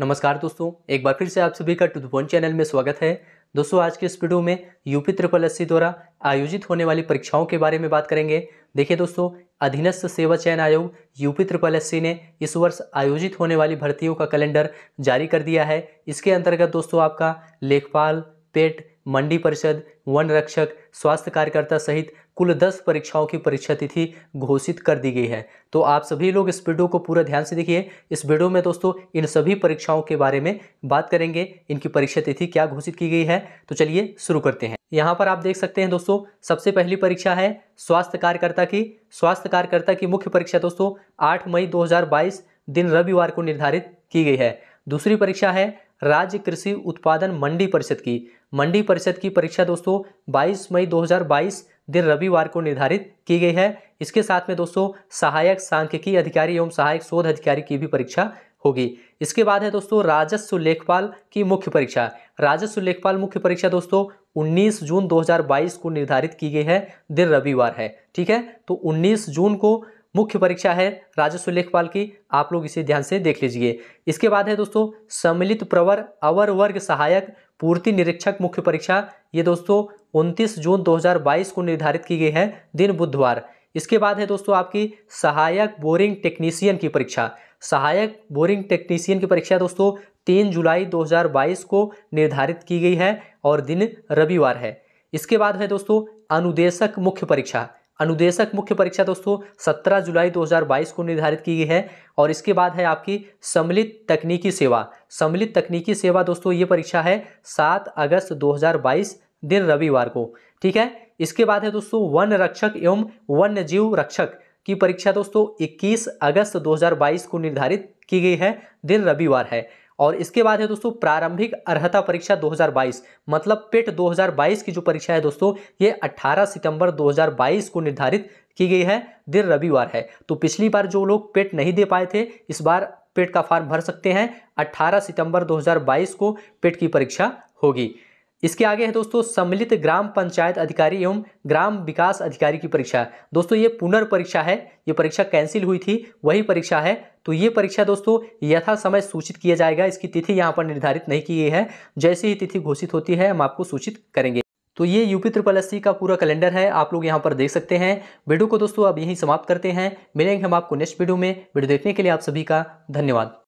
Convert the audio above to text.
नमस्कार दोस्तों एक बार फिर से आप सभी का टू द चैनल में स्वागत है दोस्तों आज के इस वीडियो में यूपी ट्रिपल एस द्वारा आयोजित होने वाली परीक्षाओं के बारे में बात करेंगे देखिए दोस्तों अधीनस्थ सेवा चयन आयोग यूपी ट्रिपल एस ने इस वर्ष आयोजित होने वाली भर्तियों का कैलेंडर जारी कर दिया है इसके अंतर्गत दोस्तों आपका लेखपाल पेट मंडी परिषद वन रक्षक स्वास्थ्य कार्यकर्ता सहित कुल दस परीक्षाओं की परीक्षा तिथि घोषित कर दी गई है तो आप सभी लोग इस वीडियो को पूरा ध्यान से देखिए इस वीडियो में दोस्तों इन सभी परीक्षाओं के बारे में बात करेंगे इनकी परीक्षा तिथि क्या घोषित की गई है तो चलिए शुरू करते हैं यहाँ पर आप देख सकते हैं दोस्तों सबसे पहली परीक्षा है स्वास्थ्य कार्यकर्ता की स्वास्थ्य कार्यकर्ता की मुख्य परीक्षा दोस्तों आठ मई दो दिन रविवार को निर्धारित की गई है दूसरी परीक्षा है राज्य कृषि उत्पादन मंडी परिषद की मंडी परिषद की परीक्षा दोस्तों 22 मई 2022 दिन रविवार को निर्धारित की गई है इसके साथ में दोस्तों सहायक सांख्यिकी अधिकारी एवं सहायक शोध अधिकारी की भी परीक्षा होगी इसके बाद है दोस्तों राजस्व लेखपाल की मुख्य परीक्षा राजस्व लेखपाल मुख्य परीक्षा दोस्तों 19 जून 2022 को निर्धारित की गई है दिन रविवार है ठीक है तो 19 जून को मुख्य परीक्षा है राजस्व लेखपाल की आप लोग इसे ध्यान से देख लीजिए इसके बाद है दोस्तों सम्मिलित प्रवर अवर वर्ग सहायक पूर्ति निरीक्षक मुख्य परीक्षा ये दोस्तों 29 जून 2022 को निर्धारित की गई है दिन बुधवार इसके बाद है दोस्तों आपकी सहायक बोरिंग टेक्नीशियन की परीक्षा सहायक बोरिंग टेक्नीशियन की परीक्षा दोस्तों तीन जुलाई दो को निर्धारित की गई है और दिन रविवार है इसके बाद है दोस्तों अनुदेशक मुख्य परीक्षा अनुदेशक मुख्य परीक्षा दोस्तों 17 जुलाई 2022 को निर्धारित की गई है और इसके बाद है आपकी सम्मिलित तकनीकी सेवा सम्मिलित तकनीकी सेवा दोस्तों ये परीक्षा है 7 अगस्त 2022 दिन रविवार को ठीक है इसके बाद है दोस्तों वन रक्षक एवं वन्य जीव रक्षक की परीक्षा दोस्तों 21 अगस्त 2022 को निर्धारित की गई है दिन रविवार है और इसके बाद है दोस्तों प्रारंभिक अर्हता परीक्षा 2022 मतलब पेट 2022 की जो परीक्षा है दोस्तों ये 18 सितंबर 2022 को निर्धारित की गई है दिन रविवार है तो पिछली बार जो लोग पेट नहीं दे पाए थे इस बार पेट का फॉर्म भर सकते हैं 18 सितंबर 2022 को पेट की परीक्षा होगी इसके आगे है दोस्तों सम्मिलित ग्राम पंचायत अधिकारी एवं ग्राम विकास अधिकारी की परीक्षा दोस्तों ये पुनर्परीक्षा है ये परीक्षा कैंसिल हुई थी वही परीक्षा है तो ये परीक्षा दोस्तों यथा समय सूचित किया जाएगा इसकी तिथि यहाँ पर निर्धारित नहीं की गई है जैसे ही तिथि घोषित होती है हम आपको सूचित करेंगे तो ये यूपी त्रिपल एस का पूरा कैलेंडर है आप लोग यहाँ पर देख सकते हैं वीडियो को दोस्तों अब यहीं समाप्त करते हैं मिलेंगे हम आपको नेक्स्ट वीडियो में वीडियो देखने के लिए आप सभी का धन्यवाद